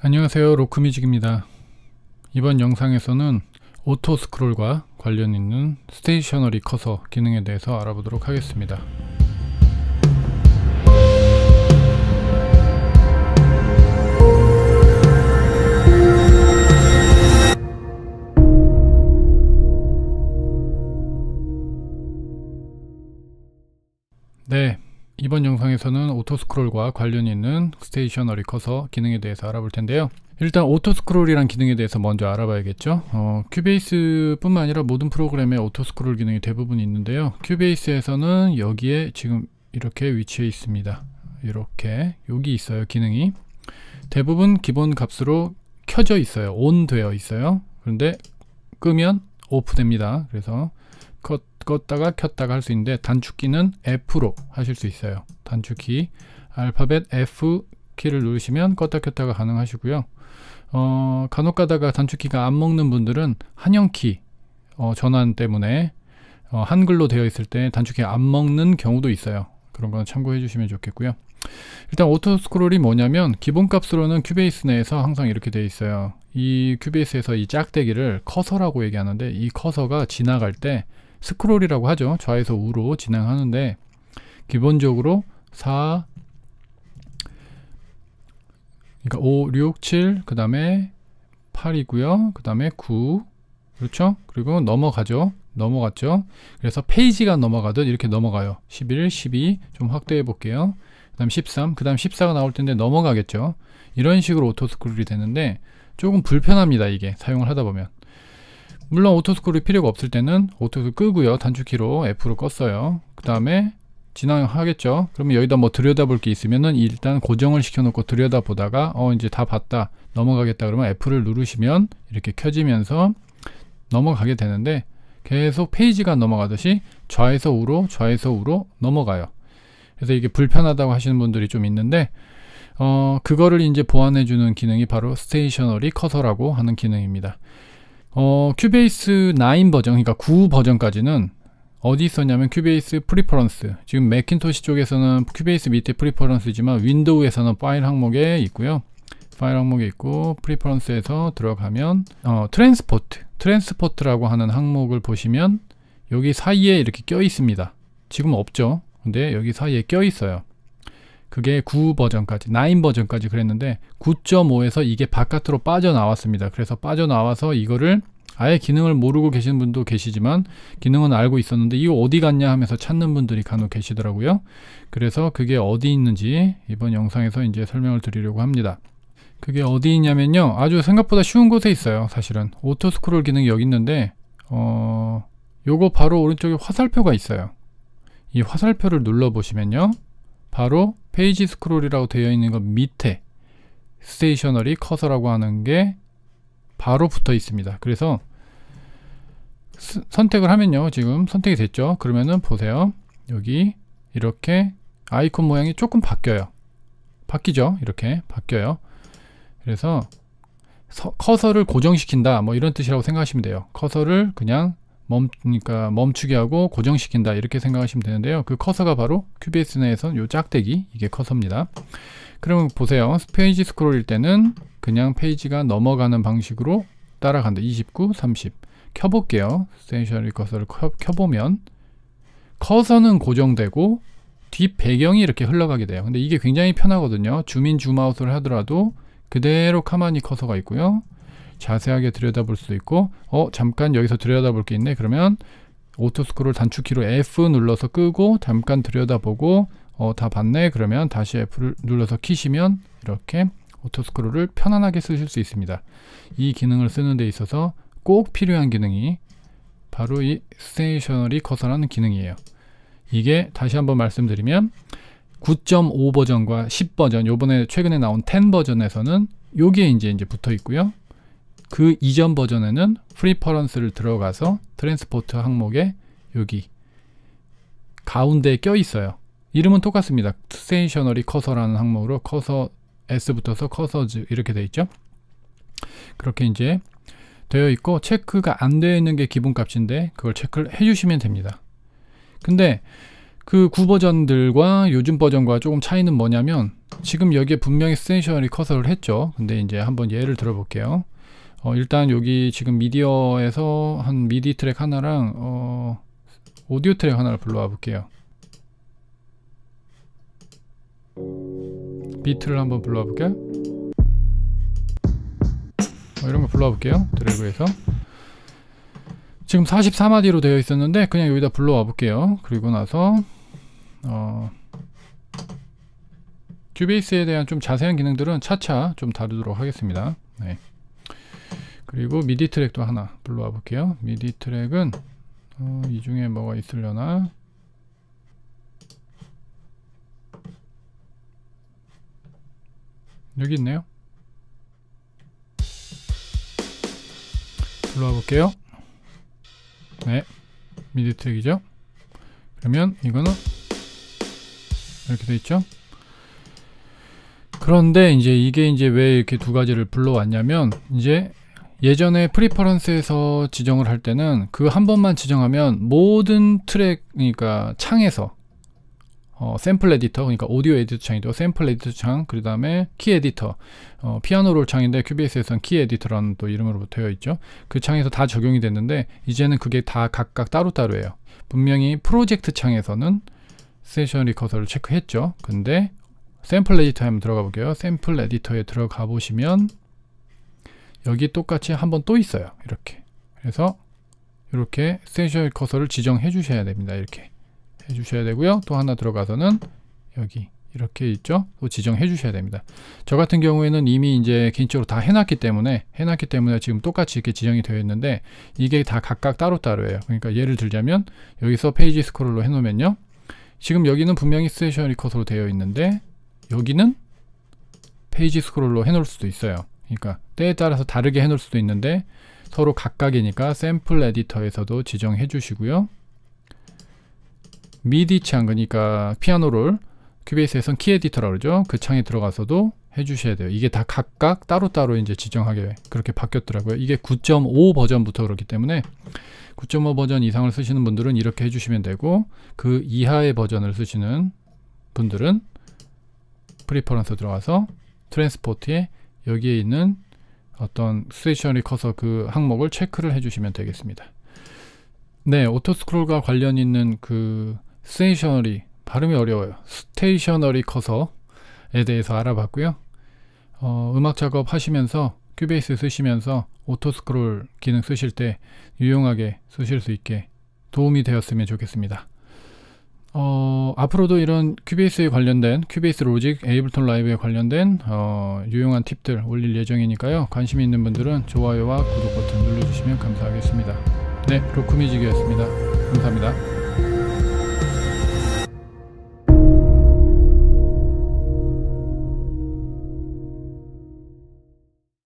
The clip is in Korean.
안녕하세요 로크뮤직입니다 이번 영상에서는 오토 스크롤과 관련 있는 스테이셔너리 커서 기능에 대해서 알아보도록 하겠습니다 이번 영상에서는 오토스크롤과 관련 있는 스테이셔너리 커서 기능에 대해서 알아볼 텐데요. 일단 오토스크롤이란 기능에 대해서 먼저 알아봐야겠죠 어, 큐베이스 뿐만 아니라 모든 프로그램에 오토스크롤 기능이 대부분 있는데요 큐베이스에서는 여기에 지금 이렇게 위치해 있습니다 이렇게 여기 있어요 기능이 대부분 기본 값으로 켜져 있어요 온 되어 있어요 그런데 끄면 오프 됩니다 그래서 껐, 다가 켰다가 할 수 있는데 단축키는 F로 하실 수 있어요. 단축키 알파벳 F 키를 누르시면 껐다 켰다가 가능하시고요. 어, 간혹 가다가 단축키가 안 먹는 분들은 한영키 어, 전환 때문에 어, 한글로 되어 있을 때 단축키 안 먹는 경우도 있어요. 그런 건 참고해 주시면 좋겠고요. 일단 오토 스크롤이 뭐냐면 기본값으로는 큐베이스 내에서 항상 이렇게 되어 있어요. 이 큐베이스에서 이 짝대기를 커서라고 얘기하는데 이 커서가 지나갈 때 스크롤이라고 하죠. 좌에서 우로 진행하는데 기본적으로 4 그러니까 5, 6, 7, 그 다음에 8이고요. 그 다음에 9 그렇죠? 그리고 넘어가죠. 넘어갔죠. 그래서 페이지가 넘어가듯 이렇게 넘어가요. 11, 12 좀 확대해 볼게요. 그 다음 13, 그 다음 14가 나올 텐데 넘어가겠죠. 이런 식으로 오토스크롤이 되는데 조금 불편합니다. 이게 사용을 하다 보면. 물론 오토스크롤이 필요가 없을 때는 오토를 끄고요. 단축키로 F로 껐어요. 그 다음에 진행하겠죠. 그러면 여기다 뭐 들여다볼 게 있으면은 일단 고정을 시켜놓고 들여다보다가 어 이제 다 봤다 넘어가겠다 그러면 F를 누르시면 이렇게 켜지면서 넘어가게 되는데 계속 페이지가 넘어가듯이 좌에서 우로 좌에서 우로 넘어가요. 그래서 이게 불편하다고 하시는 분들이 좀 있는데 어 그거를 이제 보완해주는 기능이 바로 스테이셔너리 커서라고 하는 기능입니다. 어, 큐베이스 9 버전, 그러니까 9 버전까지는 어디 있었냐면 큐베이스 프리퍼런스 지금 맥킨토시 쪽에서는 큐베이스 밑에 프리퍼런스지만 윈도우에서는 파일 항목에 있고요 파일 항목에 있고 프리퍼런스에서 들어가면 어, 트랜스포트 트랜스포트라고 하는 항목을 보시면 여기 사이에 이렇게 껴 있습니다 지금 없죠 근데 여기 사이에 껴 있어요 그게 9 버전까지, 9 버전까지 그랬는데 9.5에서 이게 바깥으로 빠져나왔습니다. 그래서 빠져나와서 이거를 아예 기능을 모르고 계시는 분도 계시지만 기능은 알고 있었는데 이거 어디 갔냐 하면서 찾는 분들이 간혹 계시더라고요. 그래서 그게 어디 있는지 이번 영상에서 이제 설명을 드리려고 합니다. 그게 어디 있냐면요. 아주 생각보다 쉬운 곳에 있어요. 사실은 오토 스크롤 기능이 여기 있는데 어... 요거 바로 오른쪽에 화살표가 있어요. 이 화살표를 눌러 보시면요. 바로 페이지 스크롤이라고 되어 있는 것 밑에 스테이셔너리 커서라고 하는 게 바로 붙어 있습니다. 그래서 스, 선택을 하면요. 지금 선택이 됐죠. 그러면은 보세요. 여기 이렇게 아이콘 모양이 조금 바뀌어요. 바뀌죠. 이렇게 바뀌어요. 그래서 서, 커서를 고정시킨다. 뭐 이런 뜻이라고 생각하시면 돼요. 커서를 그냥 멈, 그러니까 멈추게 하고 고정시킨다 이렇게 생각하시면 되는데요. 그 커서가 바로 QBS 내에선 요 짝대기 이게 커서입니다. 그러면 보세요. 페이지 스크롤일 때는 그냥 페이지가 넘어가는 방식으로 따라간다. 29, 30 켜볼게요. 스테셔리 커서를 켜, 켜보면 커서는 고정되고 뒷 배경이 이렇게 흘러가게 돼요. 근데 이게 굉장히 편하거든요. 주민 줌아웃을 하더라도 그대로 가만히 커서가 있고요. 자세하게 들여다볼 수도 있고 어 잠깐 여기서 들여다볼 게 있네 그러면 오토 스크롤 단축키로 F 눌러서 끄고 잠깐 들여다보고 어, 다 봤네 그러면 다시 F를 눌러서 키시면 이렇게 오토 스크롤을 편안하게 쓰실 수 있습니다 이 기능을 쓰는 데 있어서 꼭 필요한 기능이 바로 이스테이셔널이 커서라는 기능이에요 이게 다시 한번 말씀드리면 9.5 버전과 10 버전 요번에 최근에 나온 10 버전에서는 요게 이제 이제 붙어 있고요 그 이전 버전에는 프리퍼런스를 들어가서 트랜스포트 항목에 여기 가운데에 껴 있어요. 이름은 똑같습니다. 스테이셔너리 커서라는 항목으로 커서 s 부터서 커서즈 이렇게 돼 있죠. 그렇게 이제 되어 있고 체크가 안 되어 있는 게 기본값인데 그걸 체크를 해주시면 됩니다. 근데 그 구버전들과 요즘 버전과 조금 차이는 뭐냐면 지금 여기에 분명히 스테이셔널이 커서를 했죠. 근데 이제 한번 예를 들어볼게요. 어, 일단 여기 지금 미디어에서 한 미디 트랙 하나랑 어, 오디오 트랙 하나를 불러와 볼게요 비트를 한번 불러와 볼게요 어, 이런 거 불러와 볼게요 드래그해서 지금 44마디로 되어 있었는데 그냥 여기다 불러와 볼게요 그리고 나서 어, 큐베이스에 대한 좀 자세한 기능들은 차차 좀 다루도록 하겠습니다 네. 그리고 미디 트랙도 하나 불러와 볼게요. 미디 트랙은 어, 이 중에 뭐가 있으려나? 여기 있네요. 불러와 볼게요. 네. 미디 트랙이죠. 그러면 이거는 이렇게 돼 있죠. 그런데 이제 이게 이제 왜 이렇게 두 가지를 불러왔냐면 이제 예전에 프리퍼런스에서 지정을 할 때는 그 한 번만 지정하면 모든 트랙 그러니까 창에서 어, 샘플 에디터 그러니까 오디오 에디터 창이죠 샘플 에디터 창그 다음에 키 에디터 어, 피아노 롤 창인데 QBS에서는 키 에디터라는 또 이름으로 되어 있죠 그 창에서 다 적용이 됐는데 이제는 그게 다 각각 따로따로예요 분명히 프로젝트 창에서는 세션 리커서를 체크했죠 근데 샘플 에디터 한번 들어가 볼게요 샘플 에디터에 들어가 보시면 여기 똑같이 한 번 또 있어요. 이렇게. 그래서 이렇게 스테이션 커서를 지정해 주셔야 됩니다. 이렇게 해 주셔야 되고요. 또 하나 들어가서는 여기 이렇게 있죠. 또 지정해 주셔야 됩니다. 저 같은 경우에는 이미 이제 개인적으로 다 해놨기 때문에 해놨기 때문에 지금 똑같이 이렇게 지정이 되어 있는데 이게 다 각각 따로따로예요. 그러니까 예를 들자면 여기서 페이지 스크롤로 해놓으면요. 지금 여기는 분명히 스테이셔리 컷으로 되어 있는데 여기는 페이지 스크롤로 해놓을 수도 있어요. 그러니까 때에 따라서 다르게 해놓을 수도 있는데 서로 각각이니까 샘플 에디터에서도 지정해 주시고요. 미디 창, 그러니까 피아노를 큐베이스에선 키 에디터라고 그러죠. 그 창에 들어가서도 해주셔야 돼요. 이게 다 각각 따로따로 이제 지정하게 그렇게 바뀌었더라고요. 이게 9.5 버전부터 그렇기 때문에 9.5 버전 이상을 쓰시는 분들은 이렇게 해주시면 되고 그 이하의 버전을 쓰시는 분들은 프리퍼런스 들어가서 트랜스포트에 여기에 있는 어떤 스테이션이 커서 그 항목을 체크를 해주시면 되겠습니다. 네, 오토 스크롤과 관련 있는 그 스테이셔너리 발음이 어려워요. 스테이셔너리 커서에 대해서 알아봤고요. 어, 음악 작업 하시면서 큐베이스 쓰시면서 오토 스크롤 기능 쓰실 때 유용하게 쓰실 수 있게 도움이 되었으면 좋겠습니다. 어, 앞으로도 이런 큐베이스에 관련된 큐베이스 로직, 에이블턴 라이브에 관련된 어, 유용한 팁들 올릴 예정이니까요. 관심 있는 분들은 좋아요와 구독 버튼 눌러주시면 감사하겠습니다. 네, 로쿠미지기였습니다. 감사합니다.